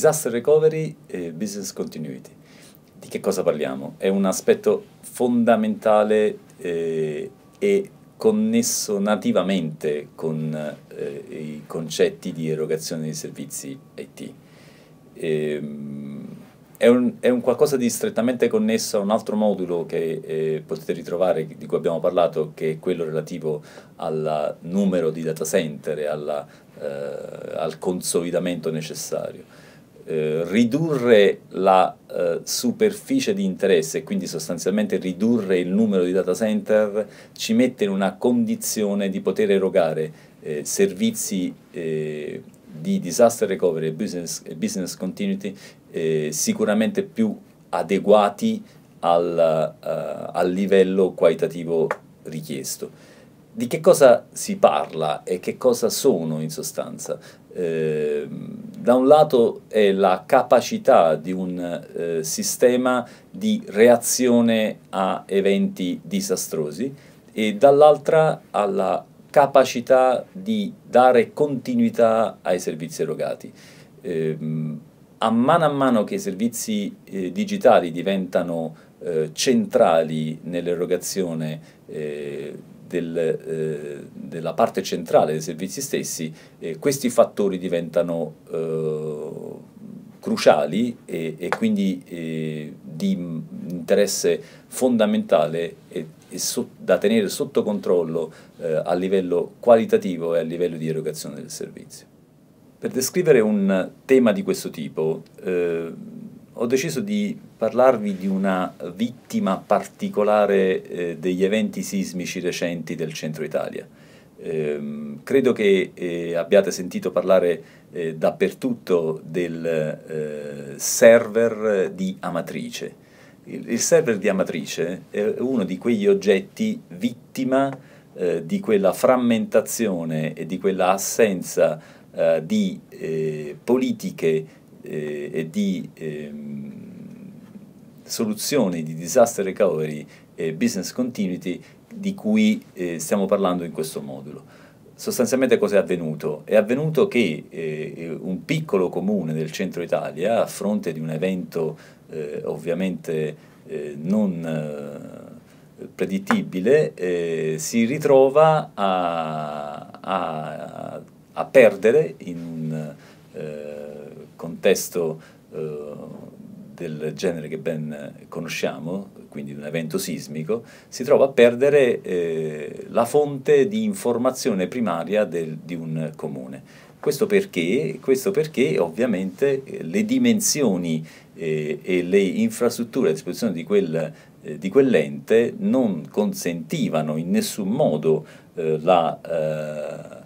Disaster recovery e business continuity. Di che cosa parliamo? È un aspetto fondamentale eh, e connesso nativamente con eh, i concetti di erogazione di servizi IT. Ehm, è, un, è un, qualcosa di strettamente connesso a un altro modulo che eh, potete ritrovare, di cui abbiamo parlato, che è quello relativo al numero di data center e alla, eh, al consolidamento necessario eh, ridurre la eh, superficie di interesse e quindi sostanzialmente ridurre il numero di data center ci mette in una condizione di poter erogare eh, servizi eh, di disaster recovery e business, business continuity eh, sicuramente più adeguati al, uh, al livello qualitativo richiesto di che cosa si parla e che cosa sono in sostanza. Eh, da un lato è la capacità di un eh, sistema di reazione a eventi disastrosi e dall'altra alla capacità di dare continuità ai servizi erogati. Eh, a mano a mano che i servizi eh, digitali diventano eh, centrali nell'erogazione eh, del, eh, della parte centrale dei servizi stessi, eh, questi fattori diventano eh, cruciali e, e quindi eh, di interesse fondamentale e, e so, da tenere sotto controllo eh, a livello qualitativo e a livello di erogazione del servizio. Per descrivere un tema di questo tipo, eh, ho deciso di parlarvi di una vittima particolare eh, degli eventi sismici recenti del centro Italia. Eh, credo che eh, abbiate sentito parlare eh, dappertutto del eh, server di Amatrice. Il, il, server di Amatrice è uno di quegli oggetti vittima eh, di quella frammentazione e di quella assenza di politiche eh, e di ehm, soluzioni di disaster recovery e business continuity di cui eh, stiamo parlando in questo modulo. Sostanzialmente cosa è avvenuto? È avvenuto che eh, eh un piccolo comune del centro Italia, a fronte di un evento eh, ovviamente eh, non eh, predittibile, si ritrova a, a, a, perdere in un contesto eh, del genere che ben conosciamo, quindi un evento sismico, si trova a perdere eh, la fonte di informazione primaria del, di un comune. Questo perché? Questo perché ovviamente le dimensioni eh, e le infrastrutture a disposizione di, quel, eh, di quell'ente non consentivano in nessun modo eh, la eh,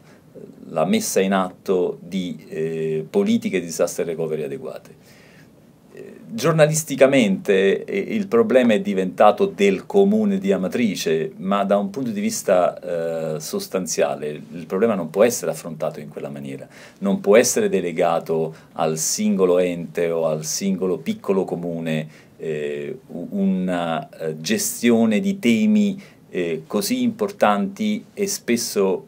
la messa in atto di eh, politiche di disaster recovery adeguate. Eh, giornalisticamente eh, il problema è diventato del comune di Amatrice, ma da un punto di vista eh, sostanziale il problema non può essere affrontato in quella maniera, non può essere delegato al singolo ente o al singolo piccolo comune una gestione di temi eh, così importanti e spesso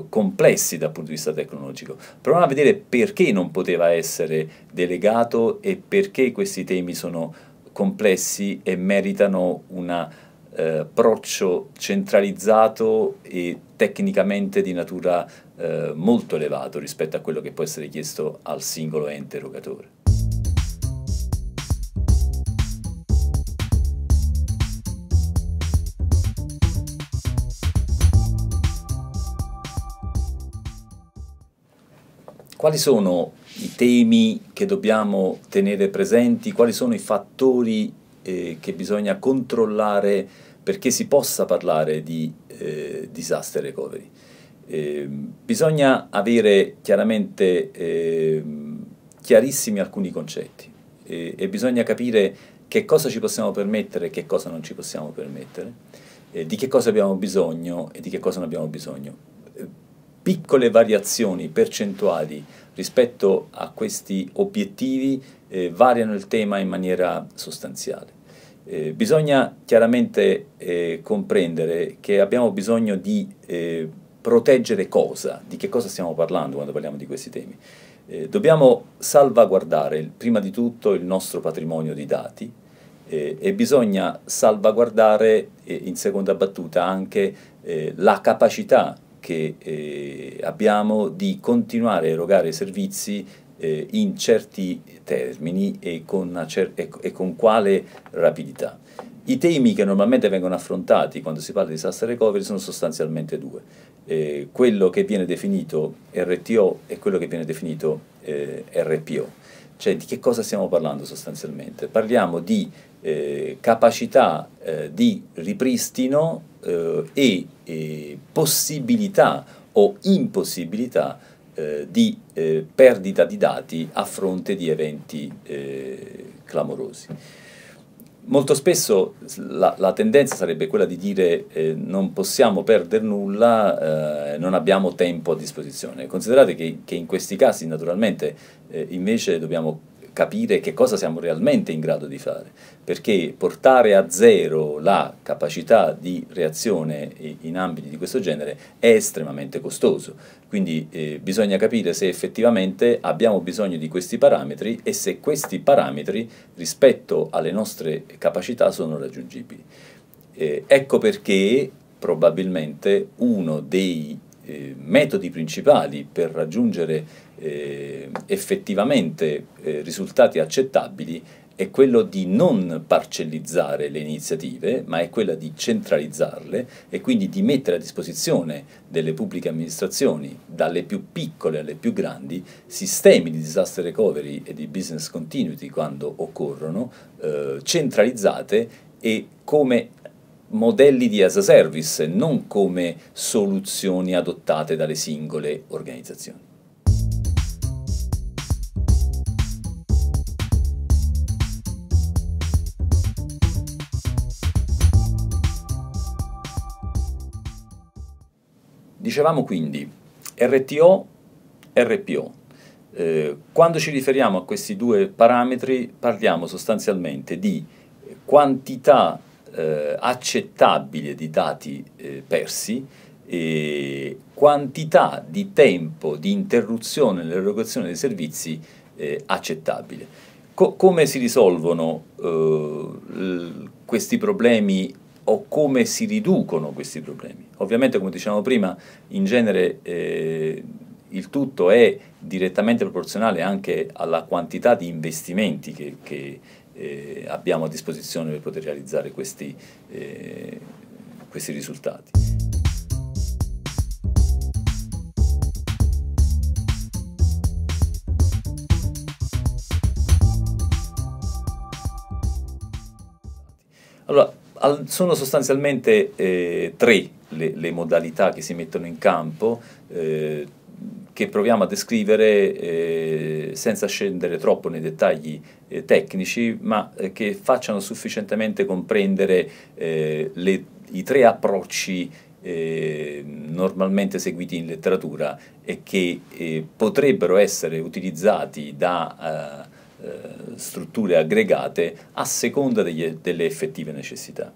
eh, complessi dal punto di vista tecnologico. Proviamo a vedere perché non poteva essere delegato e perché questi temi sono complessi e meritano un eh, approccio centralizzato e tecnicamente di natura eh, molto elevato rispetto a quello che può essere chiesto al singolo ente erogatore. Quali sono i temi che dobbiamo tenere presenti? Quali sono i fattori eh, che bisogna controllare perché si possa parlare di eh, disaster recovery? Eh, bisogna avere chiaramente ehm, chiarissimi alcuni concetti e bisogna capire che cosa ci possiamo permettere e che cosa non ci possiamo permettere, eh, di che cosa abbiamo bisogno e di che cosa non abbiamo bisogno piccole variazioni percentuali rispetto a questi obiettivi eh, variano il tema in maniera sostanziale. Eh, bisogna chiaramente eh, comprendere che abbiamo bisogno di eh, proteggere cosa, di che cosa stiamo parlando quando parliamo di questi temi. Eh, dobbiamo salvaguardare prima di tutto il nostro patrimonio di dati eh, e bisogna salvaguardare eh, in seconda battuta anche la capacità che eh, abbiamo di continuare a erogare servizi eh, in certi termini e con, cer e con quale rapidità. I temi che normalmente vengono affrontati quando si parla di disaster recovery sono sostanzialmente due. Eh, quello che viene definito RTO e quello che viene definito eh, RPO. Cioè di che cosa stiamo parlando sostanzialmente? Parliamo di eh, capacità eh, di ripristino eh, e eh, possibilità o impossibilità eh, di eh, perdita di dati a fronte di eventi eh, clamorosi. Molto spesso la, la, tendenza sarebbe quella di dire non possiamo perdere nulla, non abbiamo tempo a disposizione. Considerate che, che in questi casi naturalmente invece dobbiamo capire che cosa siamo realmente in grado di fare, perché portare a zero la capacità di reazione in ambiti di questo genere è estremamente costoso, quindi eh, bisogna capire se effettivamente abbiamo bisogno di questi parametri e se questi parametri rispetto alle nostre capacità sono raggiungibili. Eh, ecco perché probabilmente uno dei eh, metodi principali per raggiungere eh, effettivamente eh, risultati accettabili è quello di non parcellizzare le iniziative, ma è quella di centralizzarle e quindi di mettere a disposizione delle pubbliche amministrazioni, dalle più piccole alle più grandi, sistemi di disaster recovery e di business continuity quando occorrono, eh, centralizzate e come modelli di as a service, non come soluzioni adottate dalle singole organizzazioni. Dicevamo quindi RTO, RPO. Eh, quando ci riferiamo a questi due parametri parliamo sostanzialmente di quantità eh, accettabile di dati eh, persi e quantità di tempo di interruzione nell'erogazione dei servizi eh, accettabile. Co come si risolvono eh, questi problemi o come si riducono questi problemi. Ovviamente, come dicevamo prima, in genere eh, il tutto è direttamente proporzionale anche alla quantità di investimenti che, che eh, abbiamo a disposizione per poter realizzare questi, eh, questi risultati. Allora, sono sostanzialmente eh, tre le, le, modalità che si mettono in campo eh, che proviamo a descrivere eh, senza scendere troppo nei dettagli eh, tecnici, ma eh, che facciano sufficientemente comprendere eh, le, i tre approcci normalmente seguiti in letteratura e che potrebbero essere utilizzati da eh, strutture aggregate a seconda degli, delle effettive necessità.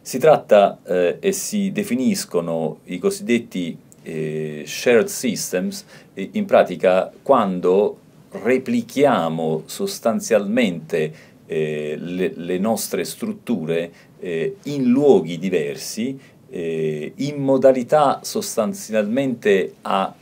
Si tratta eh, e si definiscono i cosiddetti eh, shared systems, in pratica quando replichiamo sostanzialmente eh, le, le, nostre strutture eh, in luoghi diversi, in modalità sostanzialmente a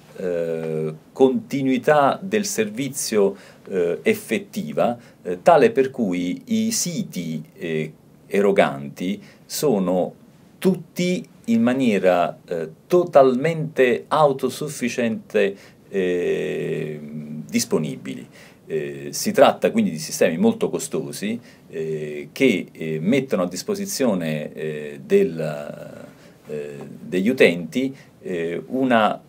continuità del servizio eh, effettiva, eh, tale per cui i siti eh, eroganti sono tutti in maniera eh, totalmente autosufficiente eh, disponibili. Eh, si tratta quindi di sistemi molto costosi eh, che eh, mettono a disposizione eh, del, degli utenti una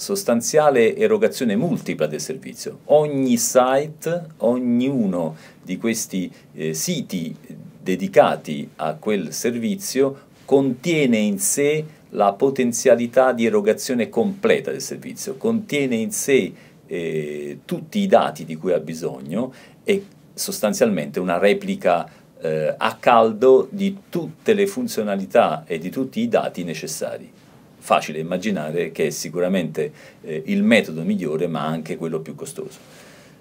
sostanziale erogazione multipla del servizio. Ogni site, ognuno di questi eh, siti dedicati a quel servizio contiene in sé la potenzialità di erogazione completa del servizio, contiene in sé eh, tutti i dati di cui ha bisogno e sostanzialmente una replica eh, a caldo di tutte le funzionalità e di tutti i dati necessari facile immaginare che è sicuramente eh, il metodo migliore ma anche quello più costoso.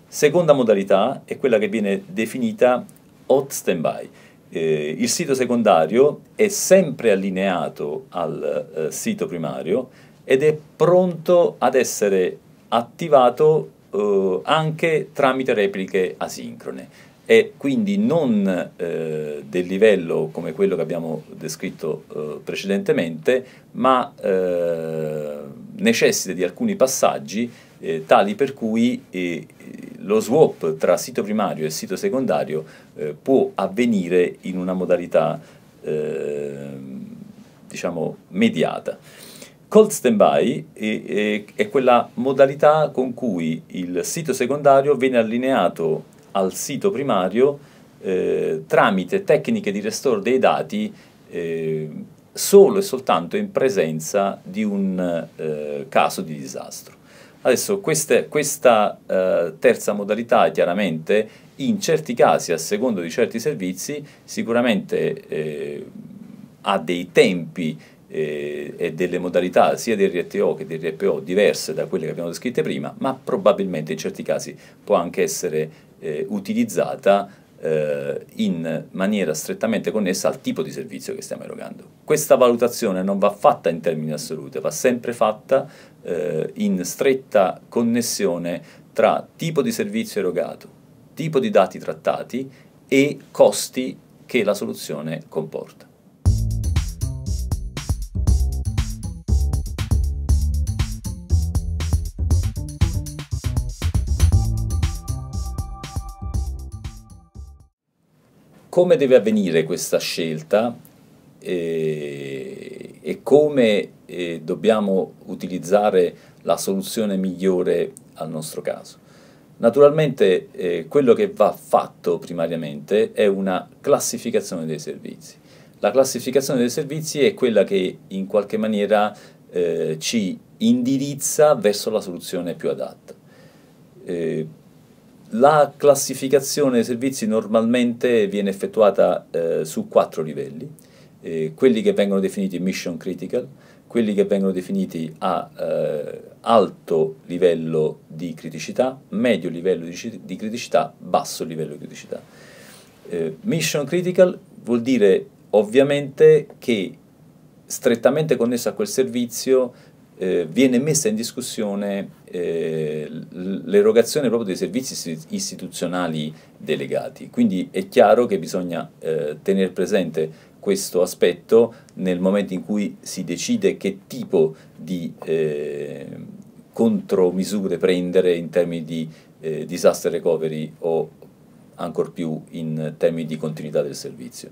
Seconda modalità è quella che viene definita hot standby. Eh, il sito secondario è sempre allineato al eh, sito primario ed è pronto ad essere attivato eh, anche tramite repliche asincrone e quindi non eh, del livello come quello che abbiamo descritto eh, precedentemente, ma eh, necessita di alcuni passaggi eh, tali per cui eh, lo swap tra sito primario e sito secondario eh, può avvenire in una modalità diciamo mediata. Cold standby è, è, è quella modalità con cui il sito secondario viene allineato al sito primario eh, tramite tecniche di restore dei dati eh, solo e soltanto in presenza di un eh, caso di disastro. Adesso queste, questa eh, terza modalità chiaramente in certi casi, a secondo di certi servizi, sicuramente eh, ha dei tempi eh, e delle modalità sia del RTO che del RPO diverse da quelle che abbiamo descritte prima, ma probabilmente in certi casi può anche essere eh, utilizzata eh, in maniera strettamente connessa al tipo di servizio che stiamo erogando. Questa valutazione non va fatta in termini assoluti, va sempre fatta eh, in stretta connessione tra tipo di servizio erogato, tipo di dati trattati e costi che la soluzione comporta. Come deve avvenire questa scelta e, eh, e come e eh, dobbiamo utilizzare la soluzione migliore al nostro caso? Naturalmente eh, quello che va fatto primariamente è una classificazione dei servizi. La classificazione dei servizi è quella che in qualche maniera eh, ci indirizza verso la soluzione più adatta. Eh, la classificazione dei servizi normalmente viene effettuata eh, su quattro livelli, eh, quelli che vengono definiti mission critical, quelli che vengono definiti a eh, alto livello di criticità, medio livello di, di criticità, basso livello di criticità. Eh, mission critical vuol dire ovviamente che strettamente connesso a quel servizio eh, viene messa in discussione eh, l'erogazione proprio dei servizi istituzionali delegati. Quindi è chiaro che bisogna eh, tenere presente questo aspetto nel momento in cui si decide che tipo di eh, contromisure prendere in termini di eh, disaster recovery o ancor più in termini di continuità del servizio.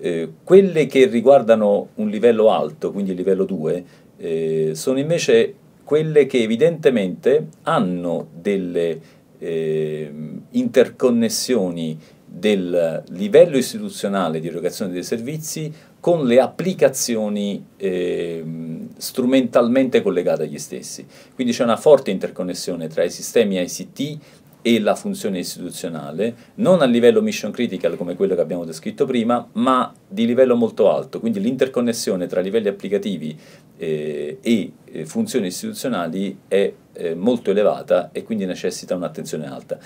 Eh, quelle che riguardano un livello alto, quindi il livello 2, eh, sono invece quelle che evidentemente hanno delle eh, interconnessioni del livello istituzionale di erogazione dei servizi con le applicazioni eh, strumentalmente collegate agli stessi. Quindi c'è una forte interconnessione tra i sistemi ICT e la funzione istituzionale, non a livello mission critical come quello che abbiamo descritto prima, ma di livello molto alto, quindi l'interconnessione tra livelli applicativi eh, e eh, funzioni istituzionali è eh, molto elevata e quindi necessita un'attenzione alta.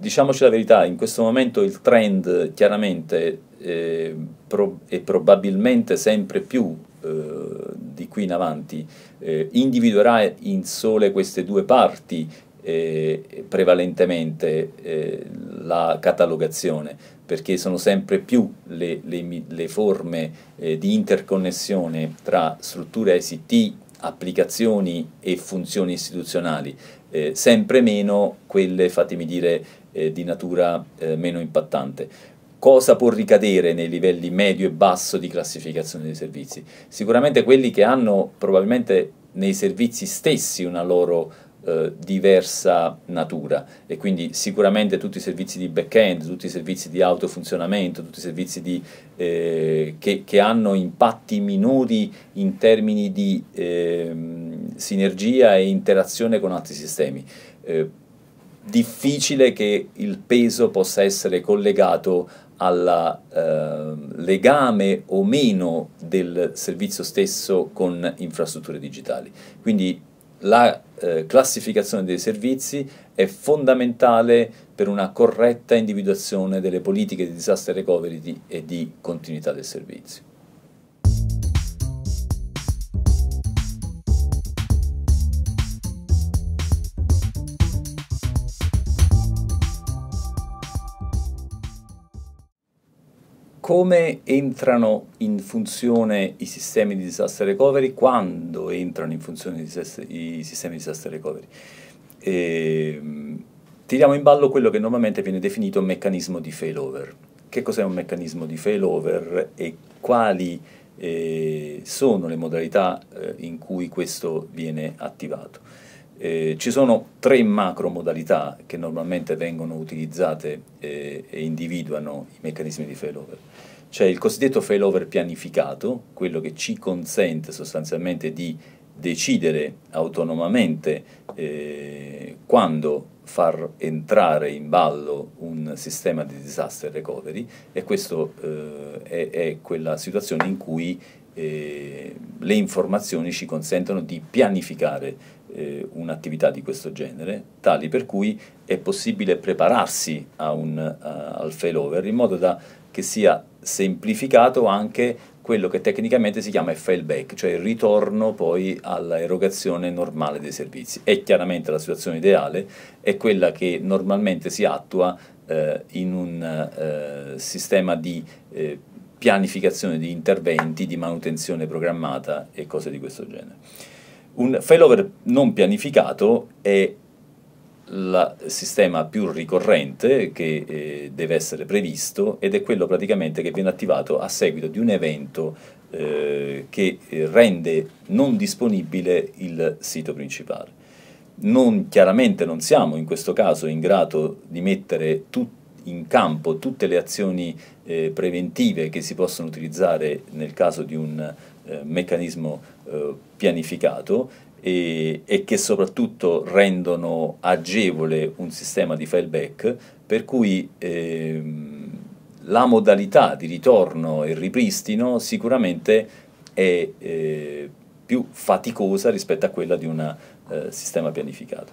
Diciamoci la verità, in questo momento il trend chiaramente eh, pro e probabilmente sempre più eh, di qui in avanti individuerà in sole queste due parti eh, prevalentemente eh, la catalogazione, perché sono sempre più le, le, le forme eh, di interconnessione tra strutture ICT, applicazioni e funzioni istituzionali, eh, sempre meno quelle, fatemi dire, eh, di natura eh, meno impattante cosa può ricadere nei livelli medio e basso di classificazione dei servizi? Sicuramente quelli che hanno probabilmente nei servizi stessi una loro eh, diversa natura e quindi sicuramente tutti i servizi di back-end, tutti i servizi di autofunzionamento, tutti i servizi di, eh, che, che, hanno impatti minori in termini di eh, sinergia e interazione con altri sistemi. Eh, difficile che il peso possa essere collegato al eh, legame o meno del servizio stesso con infrastrutture digitali. Quindi la eh, classificazione dei servizi è fondamentale per una corretta individuazione delle politiche di disaster recovery di, e di continuità del servizio. come entrano in funzione i sistemi di disaster recovery, quando entrano in funzione i, sistemi di disaster recovery. E, ehm, tiriamo in ballo quello che normalmente viene definito meccanismo di failover. Che cos'è un meccanismo di failover e quali eh, sono le modalità eh, in cui questo viene attivato? Eh, ci sono tre macro modalità che normalmente vengono utilizzate eh, e individuano i meccanismi di failover. C'è il cosiddetto failover pianificato, quello che ci consente sostanzialmente di decidere autonomamente eh, quando far entrare in ballo un sistema di disaster recovery e questa eh, è, è quella situazione in cui eh, le informazioni ci consentono di pianificare eh, un'attività di questo genere, tali per cui è possibile prepararsi un, uh, al failover in modo da che sia semplificato anche quello che tecnicamente si chiama il failback, cioè il ritorno poi all'erogazione normale dei servizi. E chiaramente la situazione ideale è quella che normalmente si attua eh, in un eh, sistema di eh, pianificazione di interventi, di manutenzione programmata e cose di questo genere. Un failover non pianificato è il sistema più ricorrente che eh, deve essere previsto ed è quello praticamente che viene attivato a seguito di un evento eh, che eh, rende non disponibile il sito principale. Non, chiaramente non siamo in questo caso in grado di mettere tutto in campo tutte le azioni eh, preventive che si possono utilizzare nel caso di un eh, meccanismo eh, pianificato e, e, che soprattutto rendono agevole un sistema di fileback per cui ehm, la modalità di ritorno e ripristino sicuramente è eh, più faticosa rispetto a quella di un eh, sistema pianificato.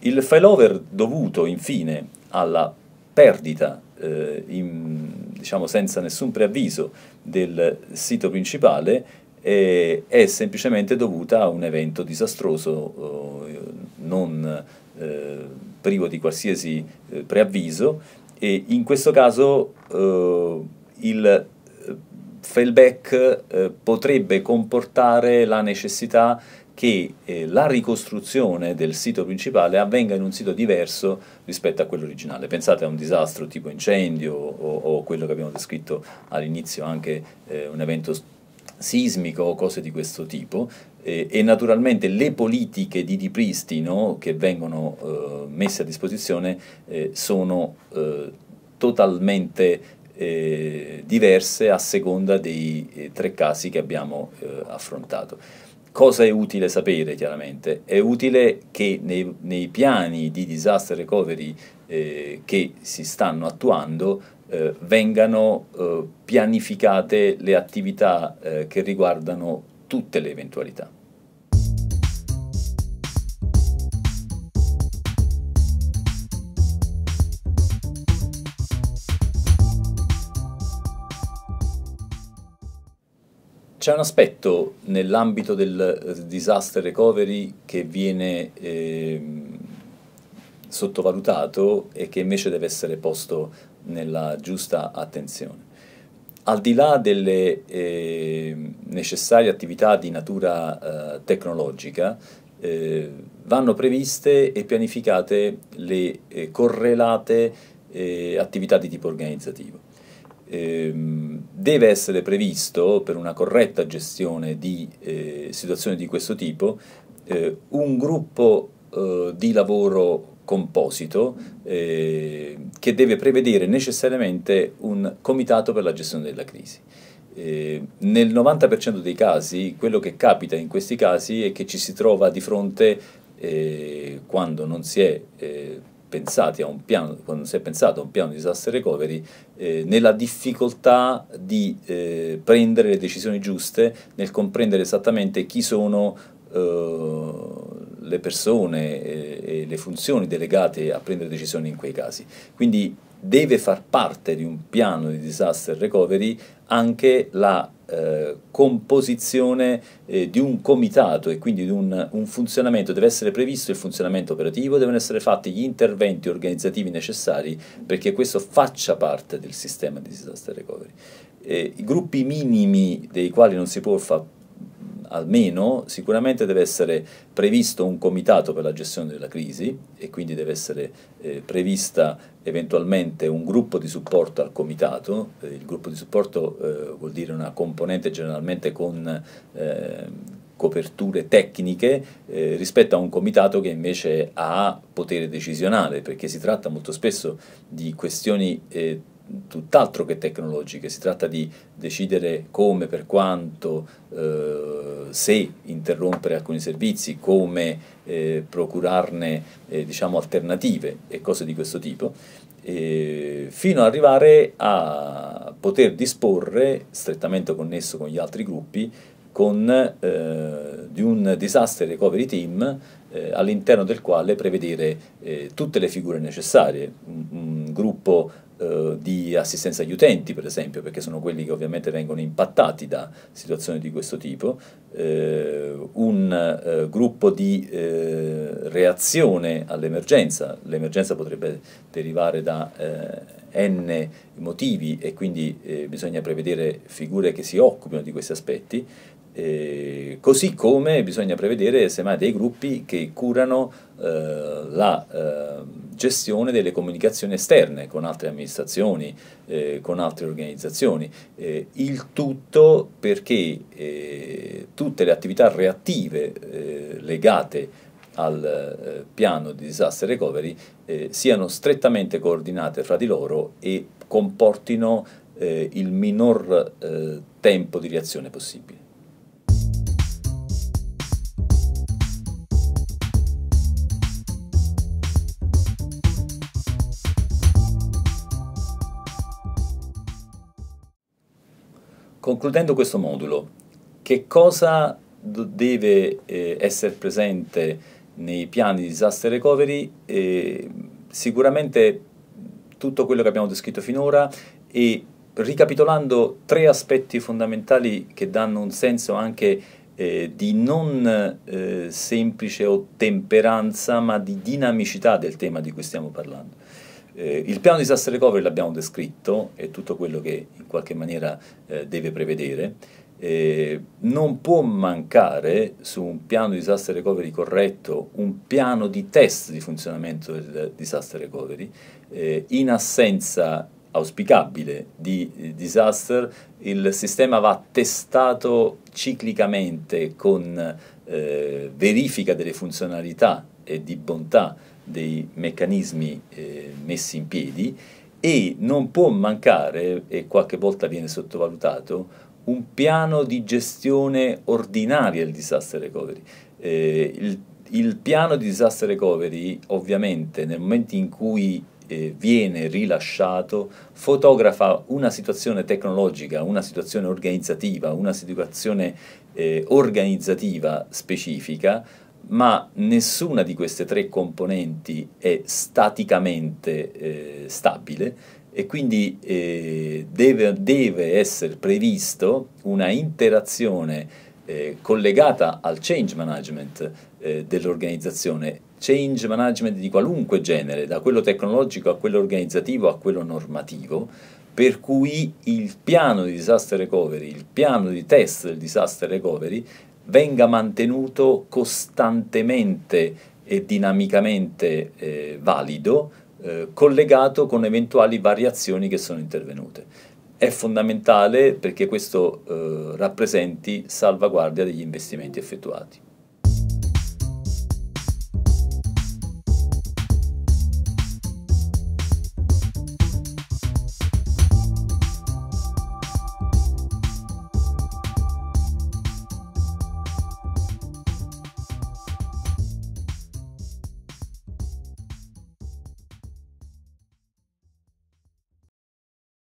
Il failover dovuto infine alla perdita, eh, in, diciamo senza nessun preavviso, del sito principale eh, è semplicemente dovuta a un evento disastroso eh, non privo di qualsiasi eh, preavviso e in questo caso eh, il eh, failback potrebbe comportare la necessità che eh, la ricostruzione del sito principale avvenga in un sito diverso rispetto a quello originale. Pensate a un disastro tipo incendio o, o quello che abbiamo descritto all'inizio, anche eh, un evento sismico o cose di questo tipo eh, e naturalmente le politiche di ripristino che vengono eh, messe a disposizione eh, sono eh, totalmente eh, diverse a seconda dei eh, tre casi che abbiamo affrontato. Cosa è utile sapere chiaramente? È utile che nei, nei piani di disaster recovery che si stanno attuando eh, vengano eh, pianificate le attività eh, che riguardano tutte le eventualità. C'è un aspetto nell'ambito del eh, disaster recovery che viene ehm, sottovalutato e che invece deve essere posto nella giusta attenzione. Al di là delle eh, necessarie attività di natura eh, tecnologica, eh, vanno previste e pianificate le eh, correlate eh, attività di tipo organizzativo. Ehm, deve essere previsto per una corretta gestione di eh, situazioni di questo tipo un gruppo di lavoro composito eh, che deve prevedere necessariamente un comitato per la gestione della crisi. Eh, nel 90% dei casi quello che capita in questi casi è che ci si trova di fronte eh, quando non si è eh, pensati a un piano, quando si è pensato a un piano di disaster recovery, eh, nella difficoltà di eh, prendere le decisioni giuste, nel comprendere esattamente chi sono eh, le persone eh, e le funzioni delegate a prendere decisioni in quei casi. Quindi deve far parte di un piano di disaster recovery anche la eh, composizione eh, di un comitato e quindi di un, un, funzionamento, deve essere previsto il funzionamento operativo, devono essere fatti gli interventi organizzativi necessari perché questo faccia parte del sistema di disaster recovery. Eh, I gruppi minimi dei quali non si può far almeno sicuramente deve essere previsto un comitato per la gestione della crisi e quindi deve essere eh, prevista eventualmente un gruppo di supporto al comitato, eh, il gruppo di supporto eh, vuol dire una componente generalmente con eh, coperture tecniche eh, rispetto a un comitato che invece ha potere decisionale, perché si tratta molto spesso di questioni eh, tutt'altro che tecnologiche, si tratta di decidere come, per quanto, eh, se interrompere alcuni servizi, come eh, procurarne eh, diciamo, alternative e cose di questo tipo, eh, fino ad arrivare a poter disporre, strettamente connesso con gli altri gruppi, con, eh, di un disaster recovery team eh, all'interno del quale prevedere eh, tutte le figure necessarie, un, un gruppo eh, di assistenza agli utenti, per esempio, perché sono quelli che ovviamente vengono impattati da situazioni di questo tipo, eh, un eh, gruppo di eh, reazione all'emergenza, l'emergenza potrebbe derivare da n motivi e quindi bisogna prevedere figure che si occupino di questi aspetti, eh, così come bisogna prevedere semmai dei gruppi che curano eh, la eh, gestione delle comunicazioni esterne con altre amministrazioni, eh, con altre organizzazioni, eh, il tutto perché eh, tutte le attività reattive eh, legate al eh, piano di disaster recovery eh, siano strettamente coordinate fra di loro e comportino il minor tempo di reazione possibile. Concludendo questo modulo, che cosa deve eh, essere presente nei piani di disaster recovery? Eh, sicuramente tutto quello che abbiamo descritto finora e ricapitolando tre aspetti fondamentali che danno un senso anche eh, di non eh, semplice ottemperanza ma di dinamicità del tema di cui stiamo parlando. Eh, il piano disaster recovery l'abbiamo descritto, è tutto quello che in qualche maniera eh, deve prevedere. Eh, non può mancare su un piano di disaster recovery corretto un piano di test di funzionamento del disaster recovery. Eh, in assenza auspicabile di eh, disaster, il sistema va testato ciclicamente con eh, verifica delle funzionalità e di bontà dei meccanismi eh, messi in piedi e non può mancare, e qualche volta viene sottovalutato, un piano di gestione ordinaria del disaster recovery. Eh, il, il, piano di disaster recovery ovviamente nel momento in cui eh, viene rilasciato fotografa una situazione tecnologica, una situazione organizzativa, una situazione eh, organizzativa specifica ma nessuna di queste tre componenti è staticamente eh, stabile e quindi eh, deve, deve, essere previsto una interazione eh, collegata al change management eh, dell'organizzazione, change management di qualunque genere, da quello tecnologico a quello organizzativo a quello normativo, per cui il piano di disaster recovery, il piano di test del disaster recovery venga mantenuto costantemente e dinamicamente eh, valido, eh, collegato con eventuali variazioni che sono intervenute. È fondamentale perché questo eh, rappresenti salvaguardia degli investimenti effettuati.